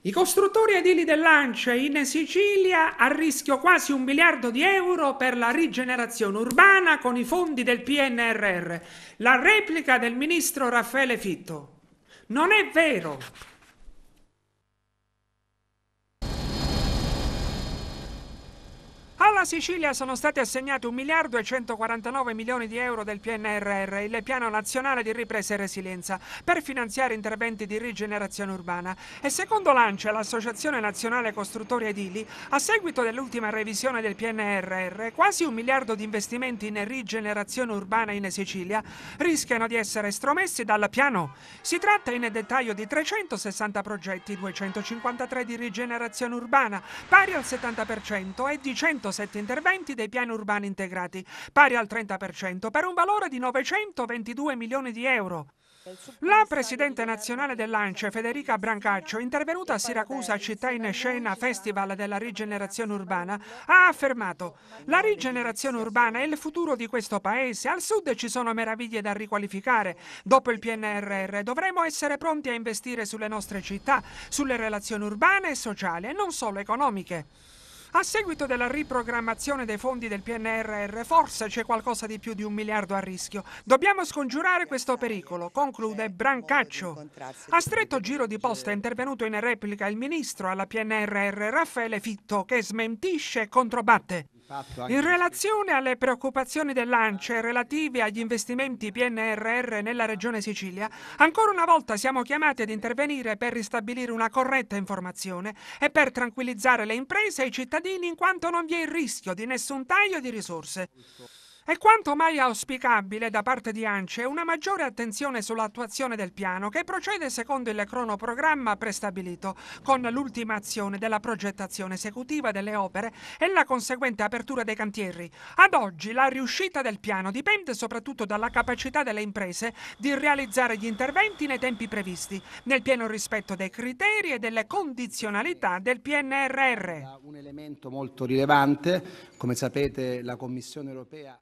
I costruttori edili del Lancia in Sicilia a rischio quasi un miliardo di euro per la rigenerazione urbana con i fondi del PNRR. La replica del ministro Raffaele Fitto. Non è vero. Alla Sicilia sono stati assegnati 1 miliardo e 149 milioni di euro del PNRR, il Piano Nazionale di Ripresa e Resilienza, per finanziare interventi di rigenerazione urbana. E secondo l'ANCE, l'Associazione Nazionale Costruttori Edili, a seguito dell'ultima revisione del PNRR, quasi un miliardo di investimenti in rigenerazione urbana in Sicilia rischiano di essere stromessi dal piano. Si tratta in dettaglio di 360 progetti, 253 di rigenerazione urbana, pari al 70% e di 170 progetti interventi dei piani urbani integrati, pari al 30%, per un valore di 922 milioni di euro. La Presidente nazionale dell'ANCE, Federica Brancaccio, intervenuta a Siracusa Città in Scena Festival della Rigenerazione Urbana, ha affermato «La rigenerazione urbana è il futuro di questo Paese. Al Sud ci sono meraviglie da riqualificare. Dopo il PNRR dovremo essere pronti a investire sulle nostre città, sulle relazioni urbane e sociali e non solo economiche». A seguito della riprogrammazione dei fondi del PNRR, forse c'è qualcosa di più di un miliardo a rischio. Dobbiamo scongiurare questo pericolo, conclude Brancaccio. A stretto giro di posta è intervenuto in replica il ministro alla PNRR Raffaele Fitto, che smentisce e controbatte. Esatto, in relazione alle preoccupazioni dell'ANCE relative agli investimenti PNRR nella regione Sicilia, ancora una volta siamo chiamati ad intervenire per ristabilire una corretta informazione e per tranquillizzare le imprese e i cittadini in quanto non vi è il rischio di nessun taglio di risorse. È quanto mai auspicabile da parte di ANCE una maggiore attenzione sull'attuazione del piano che procede secondo il cronoprogramma prestabilito, con l'ultima azione della progettazione esecutiva delle opere e la conseguente apertura dei cantieri. Ad oggi la riuscita del piano dipende soprattutto dalla capacità delle imprese di realizzare gli interventi nei tempi previsti, nel pieno rispetto dei criteri e delle condizionalità del PNRR. Un elemento molto rilevante, come sapete la Commissione europea